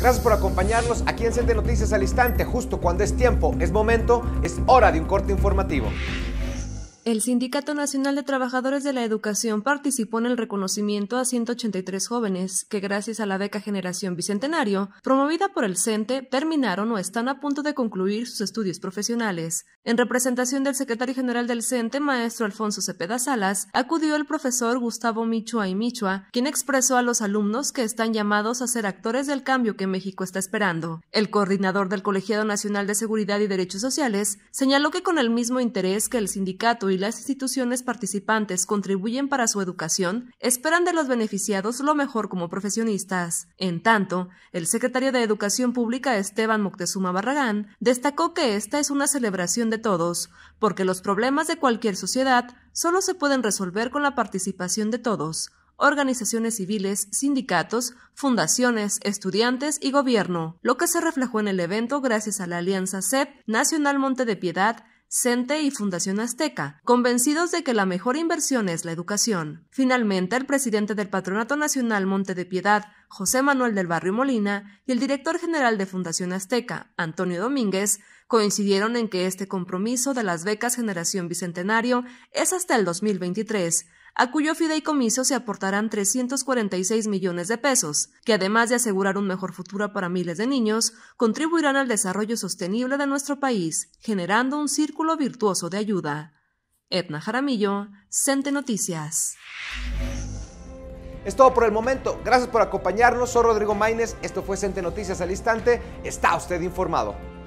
Gracias por acompañarnos aquí en de Noticias al Instante, justo cuando es tiempo, es momento, es hora de un corte informativo. El Sindicato Nacional de Trabajadores de la Educación participó en el reconocimiento a 183 jóvenes que, gracias a la beca Generación Bicentenario, promovida por el CENTE, terminaron o están a punto de concluir sus estudios profesionales. En representación del secretario general del CENTE, maestro Alfonso Cepeda Salas, acudió el profesor Gustavo Michua y Michua, quien expresó a los alumnos que están llamados a ser actores del cambio que México está esperando. El coordinador del Colegiado Nacional de Seguridad y Derechos Sociales señaló que con el mismo interés que el sindicato y las instituciones participantes contribuyen para su educación, esperan de los beneficiados lo mejor como profesionistas. En tanto, el secretario de Educación Pública Esteban Moctezuma Barragán destacó que esta es una celebración de todos, porque los problemas de cualquier sociedad solo se pueden resolver con la participación de todos organizaciones civiles, sindicatos, fundaciones, estudiantes y gobierno, lo que se reflejó en el evento gracias a la alianza CEP Nacional Monte de Piedad, CENTE y Fundación Azteca, convencidos de que la mejor inversión es la educación. Finalmente, el presidente del Patronato Nacional Monte de Piedad, José Manuel del Barrio Molina, y el director general de Fundación Azteca, Antonio Domínguez, coincidieron en que este compromiso de las becas Generación Bicentenario es hasta el 2023 a cuyo fideicomiso se aportarán 346 millones de pesos, que además de asegurar un mejor futuro para miles de niños, contribuirán al desarrollo sostenible de nuestro país, generando un círculo virtuoso de ayuda. Edna Jaramillo, Cente Noticias. Es todo por el momento. Gracias por acompañarnos. Soy Rodrigo Maines. Esto fue Cente Noticias al instante. Está usted informado.